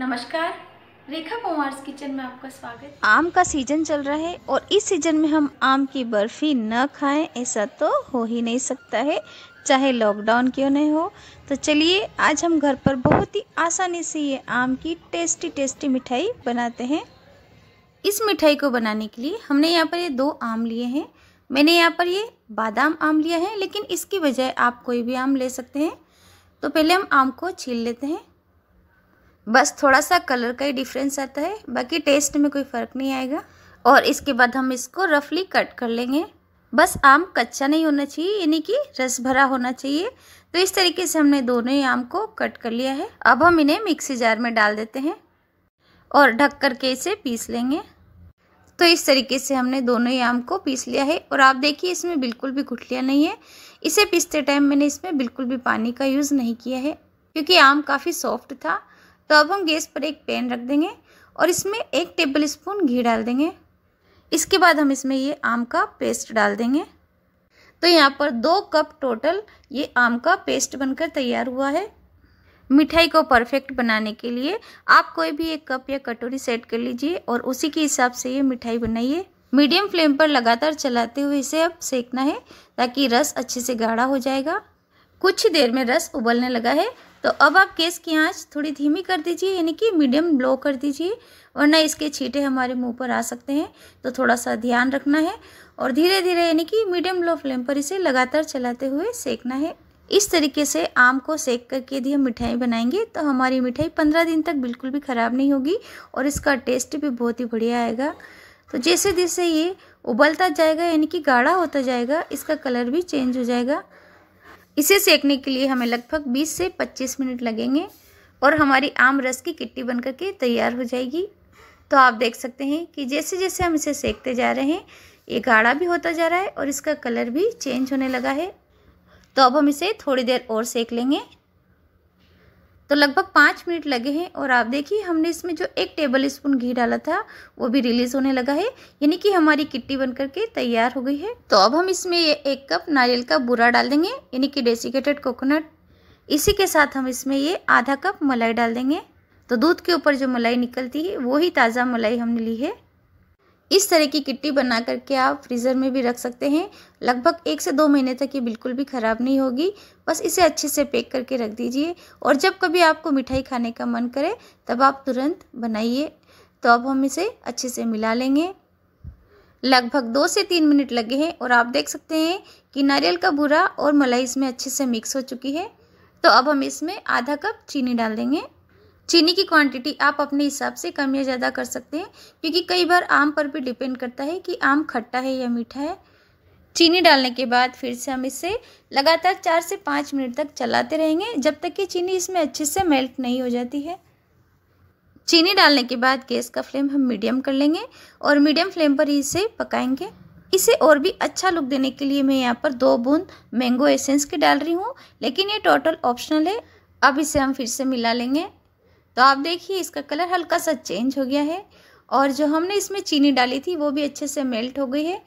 नमस्कार रेखा Kumars kitchen में आपका स्वागत आम का सीजन चल रहा है और इस सीजन में हम आम की बर्फी न खाएं ऐसा तो हो ही नहीं सकता है चाहे लॉकडाउन क्यों नहीं हो तो चलिए आज हम घर पर बहुत ही आसानी से ये आम की टेस्टी टेस्टी मिठाई बनाते हैं इस मिठाई को बनाने के लिए हमने यहाँ पर ये दो आम लिए हैं मैंने यहाँ पर ये बादाम आम लिया है लेकिन इसकी बजाय आप कोई भी आम ले सकते हैं तो पहले हम आम को छील लेते हैं बस थोड़ा सा कलर का ही डिफरेंस आता है बाकी टेस्ट में कोई फ़र्क नहीं आएगा और इसके बाद हम इसको रफली कट कर लेंगे बस आम कच्चा नहीं होना चाहिए यानी कि रस भरा होना चाहिए तो इस तरीके से हमने दोनों ही आम को कट कर लिया है अब हम इन्हें मिक्सी जार में डाल देते हैं और ढक कर के इसे पीस लेंगे तो इस तरीके से हमने दोनों ही आम को पीस लिया है और आप देखिए इसमें बिल्कुल भी गुठलियाँ नहीं है इसे पीसते टाइम मैंने इसमें बिल्कुल भी पानी का यूज़ नहीं किया है क्योंकि आम काफ़ी सॉफ्ट था तो अब हम गैस पर एक पैन रख देंगे और इसमें एक टेबल स्पून घी डाल देंगे इसके बाद हम इसमें ये आम का पेस्ट डाल देंगे तो यहाँ पर दो कप टोटल ये आम का पेस्ट बनकर तैयार हुआ है मिठाई को परफेक्ट बनाने के लिए आप कोई भी एक कप या कटोरी सेट कर लीजिए और उसी के हिसाब से ये मिठाई बनाइए मीडियम फ्लेम पर लगातार चलाते हुए इसे अब सेकना है ताकि रस अच्छे से गाढ़ा हो जाएगा कुछ ही देर में रस उबलने लगा है तो अब आप गैस की आंच थोड़ी धीमी कर दीजिए यानी कि मीडियम लो कर दीजिए वरना इसके छींटे हमारे मुंह पर आ सकते हैं तो थोड़ा सा ध्यान रखना है और धीरे धीरे यानी कि मीडियम लो फ्लेम पर इसे लगातार चलाते हुए सेकना है इस तरीके से आम को सेक करके यदि हम मिठाई बनाएंगे तो हमारी मिठाई पंद्रह दिन तक बिल्कुल भी ख़राब नहीं होगी और इसका टेस्ट भी बहुत ही बढ़िया आएगा तो जैसे जैसे ये उबलता जाएगा यानी कि गाढ़ा होता जाएगा इसका कलर भी चेंज हो जाएगा इसे सेकने के लिए हमें लगभग 20 से 25 मिनट लगेंगे और हमारी आम रस की किट्टी बन करके तैयार हो जाएगी तो आप देख सकते हैं कि जैसे जैसे हम इसे सेकते जा रहे हैं ये गाढ़ा भी होता जा रहा है और इसका कलर भी चेंज होने लगा है तो अब हम इसे थोड़ी देर और सेक लेंगे तो लगभग पाँच मिनट लगे हैं और आप देखिए हमने इसमें जो एक टेबल स्पून घी डाला था वो भी रिलीज होने लगा है यानी कि हमारी किट्टी बन करके तैयार हो गई है तो अब हम इसमें एक कप नारियल का बुरा डाल देंगे यानी कि डेसिकेटेड कोकोनट इसी के साथ हम इसमें ये आधा कप मलाई डाल देंगे तो दूध के ऊपर जो मलाई निकलती है वो ही ताज़ा मलाई हमने ली है इस तरह की किट्टी बना करके आप फ्रीज़र में भी रख सकते हैं लगभग एक से दो महीने तक ये बिल्कुल भी ख़राब नहीं होगी बस इसे अच्छे से पैक करके रख दीजिए और जब कभी आपको मिठाई खाने का मन करे तब आप तुरंत बनाइए तो अब हम इसे अच्छे से मिला लेंगे लगभग दो से तीन मिनट लगे हैं और आप देख सकते हैं कि नारियल का भूरा और मलाई इसमें अच्छे से मिक्स हो चुकी है तो अब हम इसमें आधा कप चीनी डाल देंगे चीनी की क्वांटिटी आप अपने हिसाब से कम या ज़्यादा कर सकते हैं क्योंकि कई बार आम पर भी डिपेंड करता है कि आम खट्टा है या मीठा है चीनी डालने के बाद फिर से हम इसे लगातार चार से पाँच मिनट तक चलाते रहेंगे जब तक कि चीनी इसमें अच्छे से मेल्ट नहीं हो जाती है चीनी डालने के बाद गैस का फ्लेम हम मीडियम कर लेंगे और मीडियम फ्लेम पर ही इसे पकाएंगे इसे और भी अच्छा लुक देने के लिए मैं यहाँ पर दो बूंद मैंगो एसेंस की डाल रही हूँ लेकिन ये टोटल ऑप्शनल है अब इसे हम फिर से मिला लेंगे तो आप देखिए इसका कलर हल्का सा चेंज हो गया है और जो हमने इसमें चीनी डाली थी वो भी अच्छे से मेल्ट हो गई है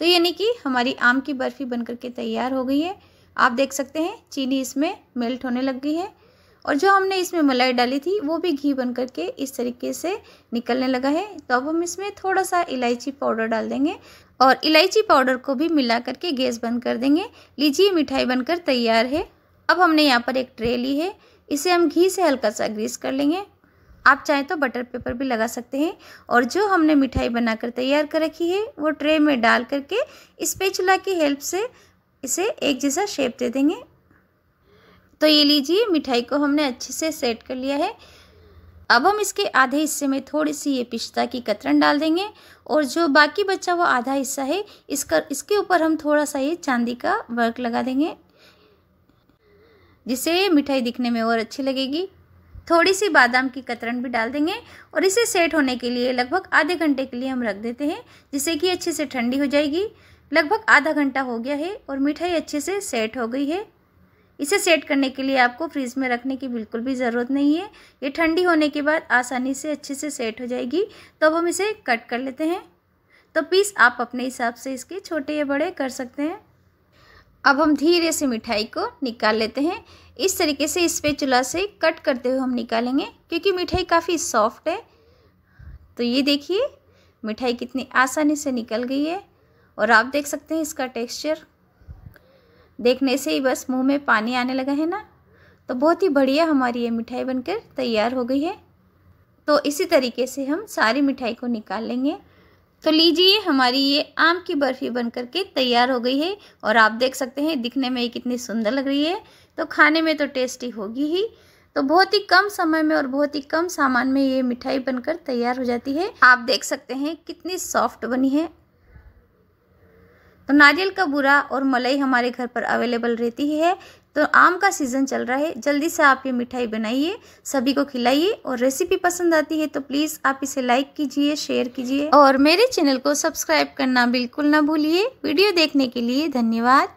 तो यानी कि हमारी आम की बर्फ़ी बन के तैयार हो गई है आप देख सकते हैं चीनी इसमें मेल्ट होने लग गई है और जो हमने इसमें मलाई डाली थी वो भी घी बन करके इस तरीके से निकलने लगा है तो अब हम इसमें थोड़ा सा इलायची पाउडर डाल देंगे और इलायची पाउडर को भी मिला करके गैस बंद कर देंगे लीजिए मिठाई बनकर तैयार है अब हमने यहाँ पर एक ट्रे ली है इसे हम घी से हल्का सा ग्रीस कर लेंगे आप चाहें तो बटर पेपर भी लगा सकते हैं और जो हमने मिठाई बनाकर तैयार कर रखी है वो ट्रे में डाल करके स्पेचुला की हेल्प से इसे एक जैसा शेप दे देंगे तो ये लीजिए मिठाई को हमने अच्छे से सेट कर लिया है अब हम इसके आधे हिस्से में थोड़ी सी ये पिस्ता की कतरन डाल देंगे और जो बाकी बचा हुआ आधा हिस्सा है इसका इसके ऊपर हम थोड़ा सा ये चांदी का वर्क लगा देंगे जिससे मिठाई दिखने में और अच्छी लगेगी थोड़ी सी बादाम की कतरन भी डाल देंगे और इसे सेट होने के लिए लगभग आधे घंटे के लिए हम रख देते हैं जिससे कि अच्छे से ठंडी हो जाएगी लगभग आधा घंटा हो गया है और मिठाई अच्छे से सेट हो गई है इसे सेट करने के लिए आपको फ्रिज में रखने की बिल्कुल भी ज़रूरत नहीं है ये ठंडी होने के बाद आसानी से अच्छे से सेट हो जाएगी तो अब हम इसे कट कर लेते हैं तो पीस आप अपने हिसाब से इसके छोटे या बड़े कर सकते हैं अब हम धीरे से मिठाई को निकाल लेते हैं इस तरीके से इस पे चूल्हा से कट करते हुए हम निकालेंगे क्योंकि मिठाई काफ़ी सॉफ्ट है तो ये देखिए मिठाई कितनी आसानी से निकल गई है और आप देख सकते हैं इसका टेक्सचर देखने से ही बस मुंह में पानी आने लगा है ना तो बहुत ही बढ़िया हमारी ये मिठाई बनकर तैयार हो गई है तो इसी तरीके से हम सारी मिठाई को निकाल लेंगे तो लीजिए हमारी ये आम की बर्फ़ी बन करके तैयार हो गई है और आप देख सकते हैं दिखने में ये कितनी सुंदर लग रही है तो खाने में तो टेस्टी होगी ही तो बहुत ही कम समय में और बहुत ही कम सामान में ये मिठाई बनकर तैयार हो जाती है आप देख सकते हैं कितनी सॉफ्ट बनी है तो नारियल का बुरा और मलाई हमारे घर पर अवेलेबल रहती है तो आम का सीज़न चल रहा है जल्दी से आप ये मिठाई बनाइए सभी को खिलाइए और रेसिपी पसंद आती है तो प्लीज़ आप इसे लाइक कीजिए शेयर कीजिए और मेरे चैनल को सब्सक्राइब करना बिल्कुल ना भूलिए वीडियो देखने के लिए धन्यवाद